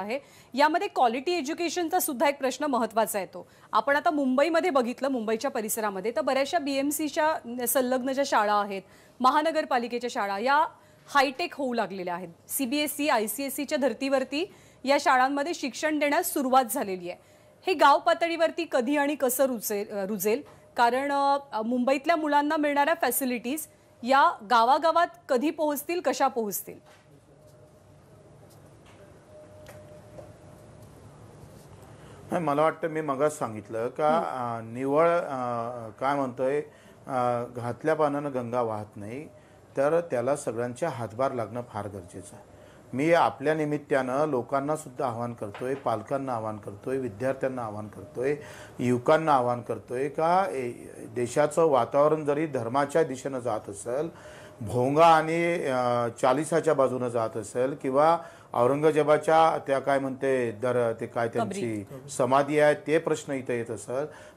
आहे यामध्ये क्वालिटी एज्युकेशनचा सुद्धा एक प्रश्न महत्वाचा येतो आपण आता मुंबईमध्ये बघितलं मुंबईच्या परिसरामध्ये तर बऱ्याचशा बी एम सीच्या संलग्न ज्या शाळा आहेत महानगरपालिकेच्या शाळा या हायटेक होऊ लागलेल्या आहेत CBSE B S I C S सीच्या धर्तीवरती या शाळांमध्ये शिक्षण देण्यास सुरुवात झालेली आहे हे गाव पातळीवरती कधी आणि कसं रुजे रुजेल कारण मुंबईतल्या मुलांना मिळणाऱ्या फॅसिलिटीज या गावागावात कधी पोहोचतील कशा पोहोचतील नाही मला वाटतं मी मगाच सांगितलं का निवळ काय म्हणतोय घातल्या पानानं गंगा वाहत नाही तर त्याला सगळ्यांच्या हातभार लागणं फार गरजेचं आहे मी आपल्या निमित्तानं लोकांनासुद्धा आव्हान करतोय पालकांना आव्हान करतोय विद्यार्थ्यांना आव्हान करतोय युवकांना आव्हान करतोय का देशाचं वातावरण जरी धर्माच्या दिशेनं जात असेल भोंगा आणि चालिसाच्या बाजूनं जात असेल किंवा औरंगजेबाच्या त्या काय म्हणते दर ते काय त्यांची समाधी आहे ते प्रश्न इथं येत असत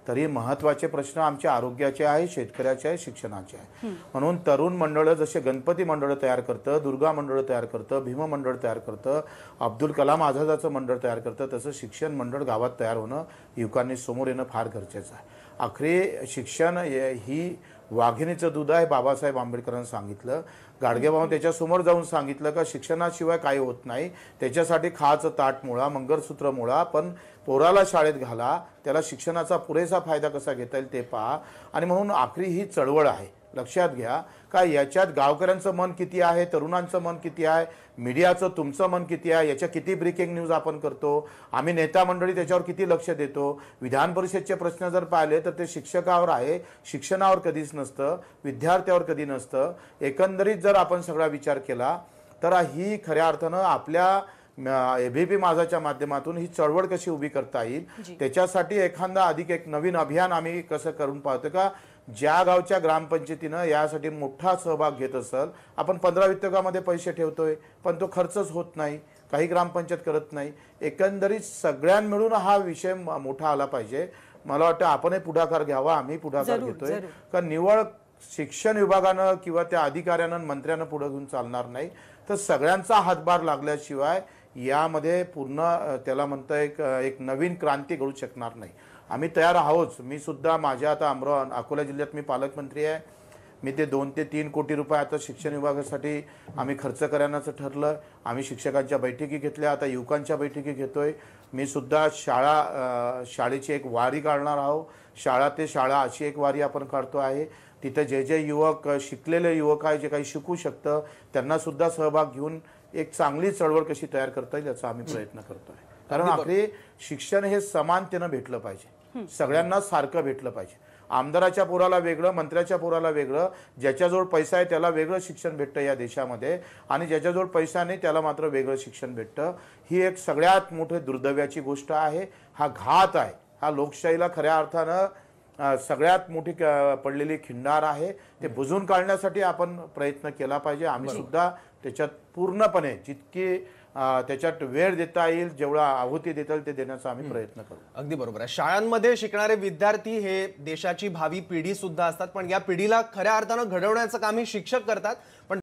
तरी महत्त्वाचे प्रश्न आमच्या आरोग्याचे आहे शेतकऱ्याचे आहे शिक्षणाचे आहे म्हणून तरुण मंडळ जसे गणपती मंडळ तयार करतं दुर्गा मंडळ तयार करतं भीम मंडळ तयार करतं अब्दुल कलाम आझादाचं मंडळ तयार करतं तसं शिक्षण मंडळ गावात तयार होणं युवकांनी समोर येणं फार गरजेचं आहे अखेरी शिक्षण ही वाघिणीचं दूध आहे बाबासाहेब आंबेडकरांनी सांगितलं गाडगेबाबा त्याच्यासमोर जाऊन सांगितलं का शिक्षणाशिवाय काही होत नाही त्याच्यासाठी खाचं ताट मुळा मंगळसूत्र मुळा पण पोराला शाळेत घाला त्याला शिक्षणाचा पुरेसा फायदा कसा घेता येईल ते पहा आणि म्हणून आखरी ही चळवळ आहे लक्षात घ्या का याच्यात गावकऱ्यांचं मन किती आहे तरुणांचं मन किती आहे मीडियाचं तुमचं मन किती आहे याच्या किती ब्रेकिंग न्यूज आपण करतो आम्ही नेता मंडळी त्याच्यावर किती लक्ष देतो विधान परिषदचे प्रश्न जर पाहिले तर ते शिक्षकावर आहे शिक्षणावर कधीच नसतं विद्यार्थ्यावर कधी नसतं एकंदरीत जर आपण सगळा विचार केला तर ही खऱ्या अर्थानं आपल्या ए माझाच्या माध्यमातून ही चळवळ कशी उभी करता येईल त्याच्यासाठी एखादा अधिक एक नवीन अभियान आम्ही कसं करून पाहतो का ज्या गावच्या ग्रामपंचायतीनं यासाठी मोठा सहभाग घेत असेल आपण पंधरा वित्तकामध्ये पैसे ठेवतोय पण तो खर्चच होत नाही काही ग्रामपंचायत करत नाही एकंदरीत सगळ्यां मिळून हा विषय मोठा आला पाहिजे मला वाटतं आपणही पुढाकार घ्यावा आम्ही पुढाकार घेतोय कारण निवळ शिक्षण विभागानं किंवा त्या अधिकाऱ्यानं मंत्र्यांना पुढे घेऊन चालणार नाही तर सगळ्यांचा हातभार लागल्याशिवाय यामध्ये पूर्ण त्याला म्हणतं एक एक नवीन क्रांती घडू शकणार नाही आम्ही तयार आहोच मी सुद्धा माझ्या आता अमरा अकोला जिल्ह्यात मी पालकमंत्री आहे मी ते दोन ते तीन कोटी रुपये आता शिक्षण विभागासाठी आम्ही खर्च करण्याचं ठरलं आम्ही शिक्षकांच्या बैठकी घेतल्या आता युवकांच्या बैठकी घेतोय मी सुद्धा शाळा शाळेची एक वारी काढणार आहोत शाळा ते शाळा अशी एक वारी आपण काढतो आहे तिथे जे जे युवक शिकलेले युवक आहे जे काही शिकू शकतं त्यांनासुद्धा सहभाग घेऊन एक चांगली चळवळ कशी तयार करता येईल याचा आम्ही प्रयत्न करतोय कारण आपले शिक्षण हे समानतेनं भेटलं पाहिजे सगळ्यांना सारखं भेटलं पाहिजे आमदाराच्या पोराला वेगळं मंत्र्याच्या पोराला वेगळं ज्याच्याजवळ पैसा आहे त्याला वेगळं शिक्षण भेटतं या देशामध्ये आणि ज्याच्याजवळ पैसा नाही त्याला मात्र वेगळं शिक्षण भेटतं ही एक सगळ्यात मोठी दुर्दव्याची गोष्ट आहे हा घात आहे हा लोकशाहीला खऱ्या अर्थानं सगळ्यात मोठी पडलेली खिंडार आहे ते बुजून काढण्यासाठी आपण प्रयत्न केला पाहिजे आम्ही सुद्धा त्याच्यात पूर्णपणे जितके त्याच्यात वेळ देता येईल जेवढा आहुती देता येईल ते देण्याचा आम्ही प्रयत्न करू अगदी बरोबर आहे शाळांमध्ये शिकणारे विद्यार्थी हे देशाची भावी पिढी सुद्धा असतात पण या पिढीला खऱ्या अर्थानं घडवण्याचं काम शिक्षक करतात पण